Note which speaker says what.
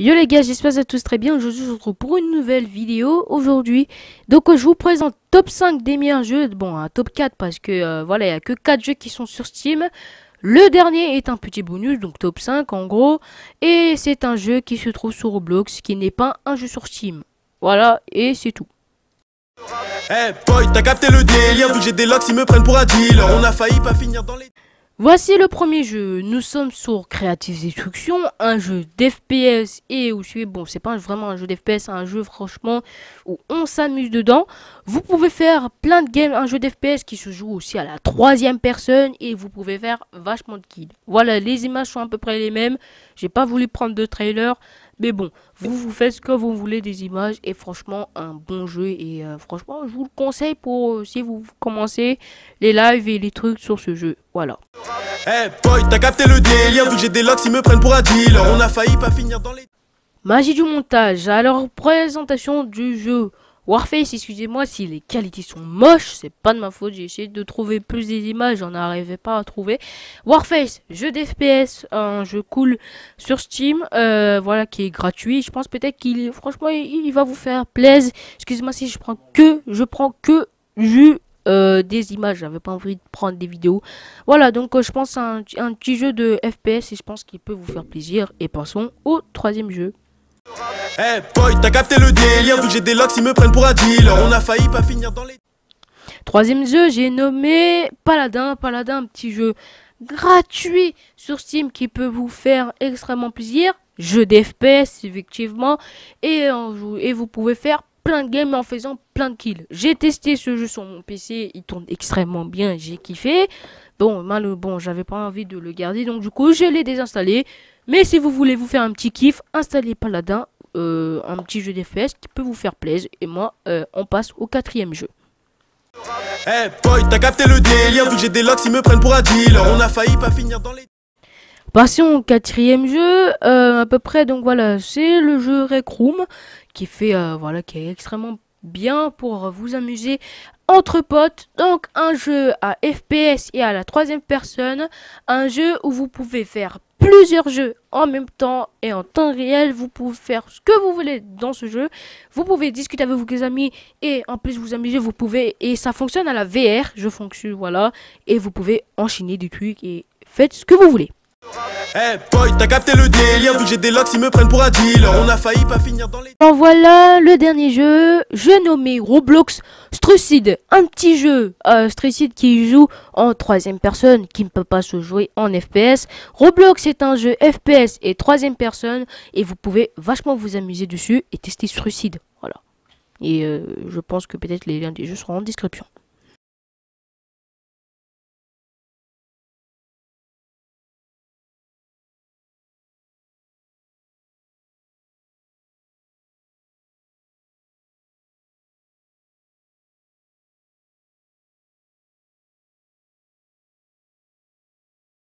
Speaker 1: Yo les gars, j'espère que vous tous très bien. Aujourd'hui, je vous retrouve pour une nouvelle vidéo. Aujourd'hui, donc je vous présente top 5 des meilleurs jeux. Bon, top 4 parce que euh, voilà, il n'y a que 4 jeux qui sont sur Steam. Le dernier est un petit bonus, donc top 5 en gros. Et c'est un jeu qui se trouve sur Roblox, qui n'est pas un jeu sur Steam. Voilà, et c'est tout.
Speaker 2: Eh, boy, t'as capté le délire, vu que j'ai des locks, ils me prennent pour un On a failli pas finir dans les...
Speaker 1: Voici le premier jeu. Nous sommes sur Creative Destruction, un jeu d'FPS et où suis bon, c'est pas vraiment un jeu d'FPS, un jeu franchement où on s'amuse dedans. Vous pouvez faire plein de games, un jeu d'FPS qui se joue aussi à la troisième personne et vous pouvez faire vachement de kills. Voilà, les images sont à peu près les mêmes. J'ai pas voulu prendre de trailer, mais bon, vous vous faites ce que vous voulez des images et franchement, un bon jeu. Et euh, franchement, je vous le conseille pour euh, si vous commencez les lives et les trucs sur ce jeu. Voilà.
Speaker 2: Eh, capté le délire, des me prennent pour On a failli pas finir dans les.
Speaker 1: Magie du montage. Alors, présentation du jeu. Warface, excusez-moi si les qualités sont moches, c'est pas de ma faute, j'ai essayé de trouver plus des images, j'en arrivais pas à trouver. Warface, jeu d'FPS, un jeu cool sur Steam, euh, voilà, qui est gratuit, je pense peut-être qu'il, franchement, il, va vous faire plaisir. Excusez-moi si je prends que, je prends que euh, des images, j'avais pas envie de prendre des vidéos. Voilà, donc euh, je pense à un, un petit jeu de FPS et je pense qu'il peut vous faire plaisir. Et passons au troisième
Speaker 2: jeu. Hey boy, t'as capté le délire, vu que j'ai des locks, ils me prennent pour On a failli pas finir dans les.
Speaker 1: Troisième jeu, j'ai nommé Paladin. Paladin, un petit jeu gratuit sur Steam qui peut vous faire extrêmement plaisir. Jeu d'FPS, effectivement. Et, euh, et vous pouvez faire plein de games en faisant plein de kills. J'ai testé ce jeu sur mon PC, il tourne extrêmement bien, j'ai kiffé. Bon, mal, bon, j'avais pas envie de le garder, donc du coup, je l'ai désinstallé. Mais si vous voulez vous faire un petit kiff, installez Paladin euh, un petit jeu fesses qui peut vous faire plaisir. Et moi, euh, on passe au quatrième jeu. Passons au quatrième jeu, euh, à peu près, donc voilà, c'est le jeu Rec Room, qui fait, voilà, qui est extrêmement bien pour vous amuser entre potes. Donc un jeu à FPS et à la troisième personne, un jeu où vous pouvez faire plusieurs jeux en même temps et en temps réel. Vous pouvez faire ce que vous voulez dans ce jeu. Vous pouvez discuter avec vos amis et en plus vous amuser. Vous pouvez et ça fonctionne à la VR. Je fonctionne voilà et vous pouvez enchaîner du trucs et faites ce que vous voulez
Speaker 2: et capté le délire, j'ai des me prennent pour On a failli pas finir
Speaker 1: dans les. En voilà le dernier jeu, je nommé Roblox Strucide. Un petit jeu euh, Strucide qui joue en troisième personne, qui ne peut pas se jouer en FPS. Roblox est un jeu FPS et troisième personne, et vous pouvez vachement vous amuser dessus et tester Strucide. Voilà. Et euh, je pense que peut-être les liens des jeux seront en description.